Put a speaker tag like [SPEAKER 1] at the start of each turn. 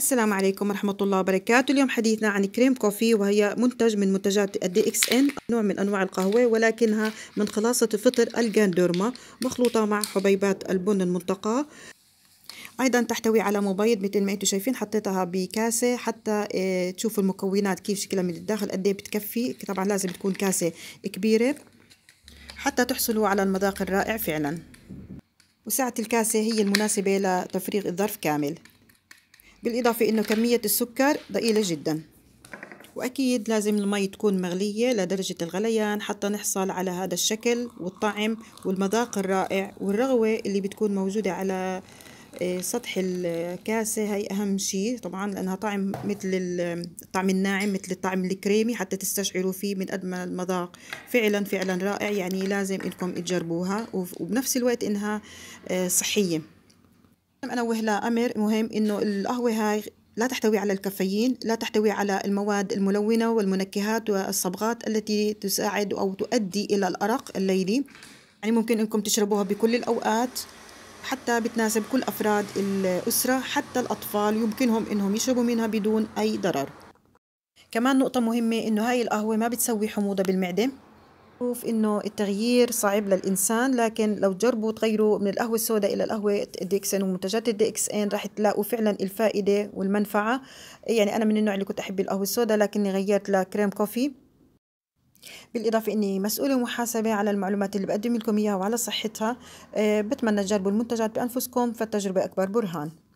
[SPEAKER 1] السلام عليكم ورحمة الله وبركاته اليوم حديثنا عن كريم كوفي وهي منتج من منتجات الدي اكس ان نوع من انواع القهوة ولكنها من خلاصة فطر الجاندورما مخلوطة مع حبيبات البن المنتقى ايضا تحتوي على مبيض مثل ما انتم شايفين حطيتها بكاسه حتى آه، تشوفوا المكونات كيف شكلها من الداخل قد ايه بتكفي طبعا لازم تكون كاسه كبيره حتى تحصلوا على المذاق الرائع فعلا وسعه الكاسه هي المناسبه لتفريغ الظرف كامل بالإضافة إنه كمية السكر ضئيلة جدا وأكيد لازم المي تكون مغلية لدرجة الغليان حتى نحصل على هذا الشكل والطعم والمذاق الرائع والرغوة اللي بتكون موجودة على آه، سطح الكاسة هي أهم شيء طبعا لأنها طعم مثل الطعم الناعم مثل الطعم الكريمي حتى تستشعروا فيه من قد ما المذاق فعلا فعلا رائع يعني لازم إنكم تجربوها وبنفس الوقت إنها آه، صحية انوه لامر مهم انه القهوه هاي لا تحتوي على الكافيين لا تحتوي على المواد الملونة والمنكهات والصبغات التي تساعد أو تؤدي إلى الأرق الليلي يعني ممكن أنكم تشربوها بكل الأوقات حتى بتناسب كل أفراد الأسرة حتى الأطفال يمكنهم أنهم يشربوا منها بدون أي ضرر كمان نقطة مهمة إنه هاي القهوة ما بتسوي حموضة بالمعدة معروف انه التغيير صعب للانسان لكن لو تجربوا تغيروا من القهوه السوداء الى القهوه الدي اكس ان ومنتجات الدي اكس ان راح تلاقوا فعلا الفائده والمنفعه يعني انا من النوع اللي كنت احب القهوه السوداء لكني غيرت لكريم كوفي بالإضافة إني مسؤولة محاسبة على المعلومات اللي بقدم لكم إياها وعلى صحتها أه بتمنى تجربوا المنتجات بأنفسكم فالتجربة أكبر برهان